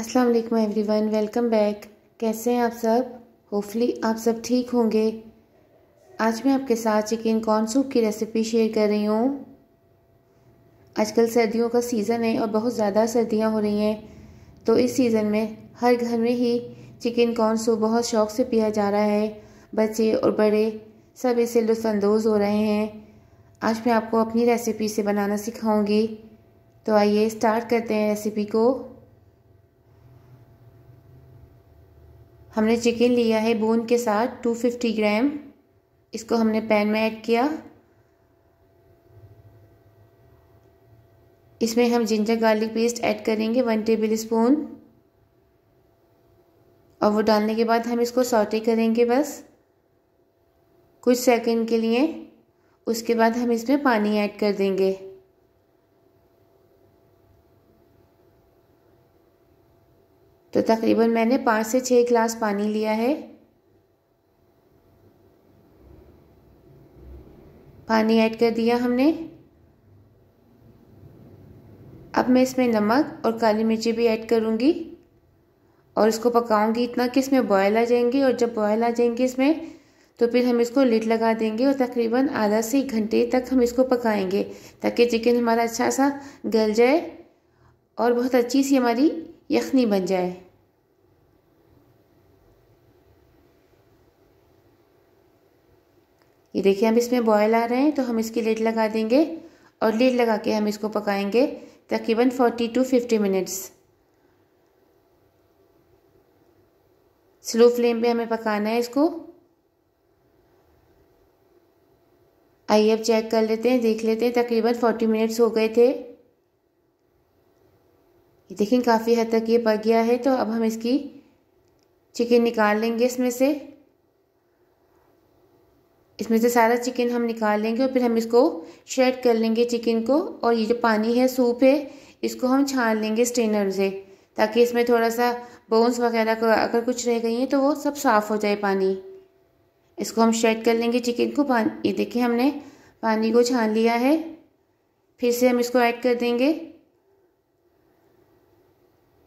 अस्सलाम वालेकुम everyone welcome back कैसे हैं आप सब होपफुली आप सब ठीक होंगे आज मैं आपके साथ चिकन कॉर्न सूप की रेसिपी शेयर कर रही हूँ आजकल सर्दियों का सीज़न है और बहुत ज़्यादा सर्दियाँ हो रही हैं तो इस सीज़न में हर घर में ही चिकन कॉर्न सूप बहुत शौक से पिया जा रहा है बच्चे और बड़े सब इसे लुफानंदोज़ हो रहे हैं आज मैं आपको अपनी रेसिपी से बनाना सिखाऊंगी तो आइए स्टार्ट करते हैं रेसिपी को हमने चिकन लिया है बोन के साथ 250 ग्राम इसको हमने पैन में ऐड किया इसमें हम जिंजर गार्लिक पेस्ट ऐड करेंगे वन टेबल स्पून और वो डालने के बाद हम इसको सॉटे करेंगे बस कुछ सेकंड के लिए उसके बाद हम इसमें पानी ऐड कर देंगे तो तकरीबन मैंने पाँच से छः गिलास पानी लिया है पानी ऐड कर दिया हमने अब मैं इसमें नमक और काली मिर्ची भी ऐड करूँगी और इसको पकाऊंगी इतना कि इसमें बॉयल आ जाएंगे और जब बॉयल आ जाएंगे इसमें तो फिर हम इसको लिट लगा देंगे और तकरीबन आधा से एक घंटे तक हम इसको पकाएंगे ताकि चिकन हमारा अच्छा सा गल जाए और बहुत अच्छी सी हमारी यखनी बन जाए ये देखिए हम इसमें बॉयल आ रहे हैं तो हम इसकी लेट लगा देंगे और लेट लगा के हम इसको पकाएंगे तकरीबन forty to fifty minutes slow flame पे हमें पकाना है इसको आइए अब चेक कर लेते हैं देख लेते हैं तकरीबन फोर्टी मिनट्स हो गए थे देखिए काफ़ी हद तक ये पक गया है तो अब हम इसकी चिकन निकाल लेंगे इसमें से इसमें से सारा चिकन हम निकाल लेंगे और फिर हम इसको श्रेड कर लेंगे चिकन को और ये जो पानी है सूप है इसको हम छान लेंगे स्ट्रेनर से ताकि इसमें थोड़ा सा बोन्स वगैरह का अगर कुछ रह गई हैं तो वो सब साफ़ हो जाए पानी इसको हम श्रेड कर लेंगे चिकन को पानी ये देखिए हमने पानी को छान लिया है फिर से हम इसको ऐड कर देंगे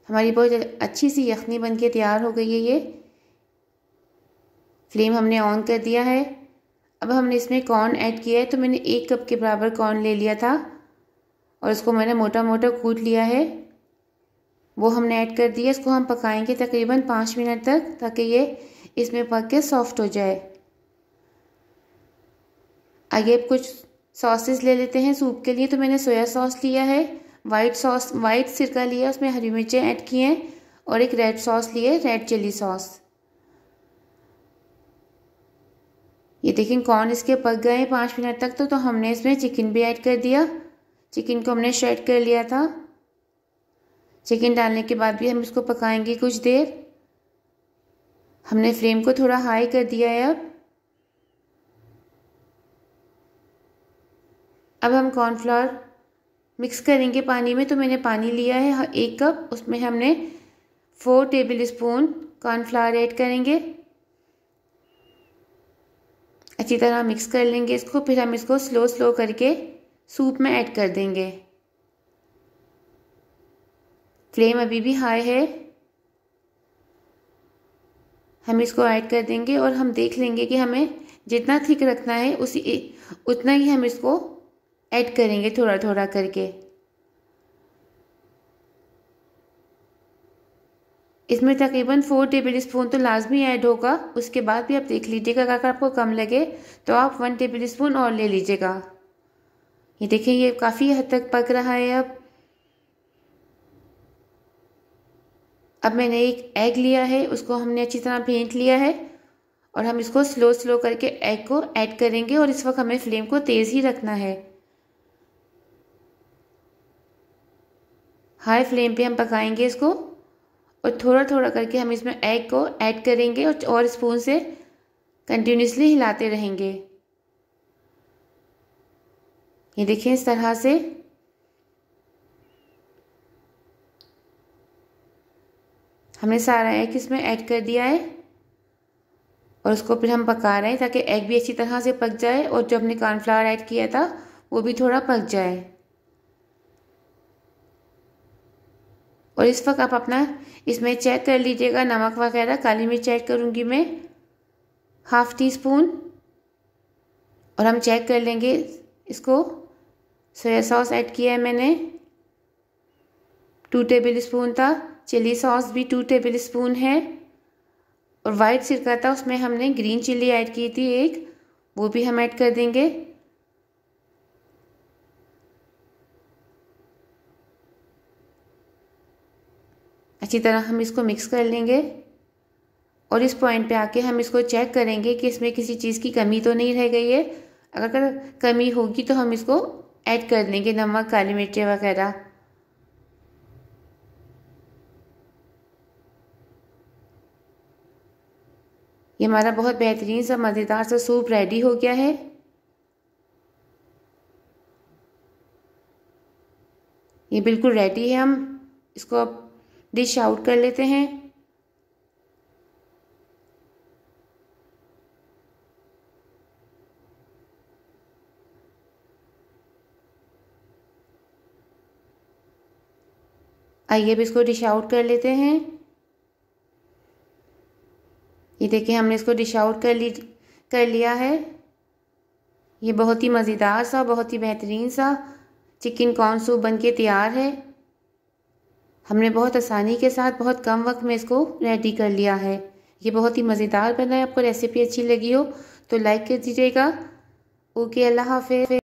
हमारी बहुत अच्छी सी यखनी बन के तैयार हो गई है ये फ्लेम हमने ऑन कर दिया है अब हमने इसमें कॉर्न ऐड किया है तो मैंने एक कप के बराबर कॉर्न ले लिया था और इसको मैंने मोटा मोटा कूट लिया है वो हमने ऐड कर दिया इसको हम पकाएंगे तकरीबन पाँच मिनट तक ताकि ये इसमें पक के सॉफ्ट हो जाए आगे कुछ सॉसेस ले लेते हैं सूप के लिए तो मैंने सोया सॉस लिया है वाइट सॉस वाइट सिरका लिया उसमें हरी मिर्चें ऐड की हैं और एक रेड सॉस लिए रेड चिली सॉस ये देखें कॉर्न इसके पक गए हैं पाँच मिनट तक तो तो हमने इसमें चिकन भी ऐड कर दिया चिकन को हमने श्रेड कर लिया था चिकन डालने के बाद भी हम इसको पकाएंगे कुछ देर हमने फ्लेम को थोड़ा हाई कर दिया है अब अब हम कॉर्नफ्लावर मिक्स करेंगे पानी में तो मैंने पानी लिया है एक कप उसमें हमने four tablespoon cornflour add करेंगे अच्छी तरह मिक्स कर लेंगे इसको फिर हम इसको स्लो स्लो करके सूप में ऐड कर देंगे फ्लेम अभी भी हाई है हम इसको ऐड कर देंगे और हम देख लेंगे कि हमें जितना थिक रखना है उसी उतना ही हम इसको ऐड करेंगे थोड़ा थोड़ा करके इसमें तकरीबन फोर टेबल स्पून तो लाजमी ऐड होगा उसके बाद भी आप देख लीजिएगा अगर आपको कम लगे तो आप वन टेबल स्पून और ले लीजिएगा ये देखिए ये काफ़ी हद तक पक रहा है अब अब मैंने एक एग लिया है उसको हमने अच्छी तरह भेंट लिया है और हम इसको स्लो स्लो करके एग को ऐड करेंगे और इस वक्त हमें फ्लेम को तेज़ ही रखना है हाई फ्लेम पे हम पकाएंगे इसको और थोड़ा थोड़ा करके हम इसमें एग को ऐड करेंगे और, और स्पून से कंटिन्यूसली हिलाते रहेंगे ये देखें इस तरह से हमने सारा एग इसमें ऐड कर दिया है और उसको फिर हम पका रहे हैं ताकि एग भी अच्छी तरह से पक जाए और जो हमने कॉर्नफ्लावर ऐड किया था वो भी थोड़ा पक जाए और इस वक्त आप अपना इसमें चेक कर लीजिएगा नमक वगैरह काली मिर्च ऐड करूँगी मैं हाफ टी स्पून और हम चेक कर लेंगे इसको सोया सॉस ऐड किया है मैंने टू टेबल स्पून था चिली सॉस भी टू टेबल स्पून है और वाइट सिरका था उसमें हमने ग्रीन चिली ऐड की थी एक वो भी हम ऐड कर देंगे अच्छी तरह हम इसको मिक्स कर लेंगे और इस पॉइंट पे आके हम इसको चेक करेंगे कि इसमें किसी चीज़ की कमी तो नहीं रह गई है अगर कमी होगी तो हम इसको ऐड कर लेंगे नमक काली मिर्ची वगैरह ये हमारा बहुत बेहतरीन सा मज़ेदार सा सूप रेडी हो गया है ये बिल्कुल रेडी है हम इसको अब डिश आउट कर लेते हैं आइए अब इसको डिश आउट कर लेते हैं ये देखिए हमने इसको डिश आउट कर ली कर लिया है ये बहुत ही मज़ेदार सा बहुत ही बेहतरीन सा चिकन कॉर्न सूप बनके तैयार है हमने बहुत आसानी के साथ बहुत कम वक्त में इसको रेडी कर लिया है ये बहुत ही मज़ेदार बना है आपको रेसिपी अच्छी लगी हो तो लाइक कर दीजिएगा ओके अल्लाह हाफि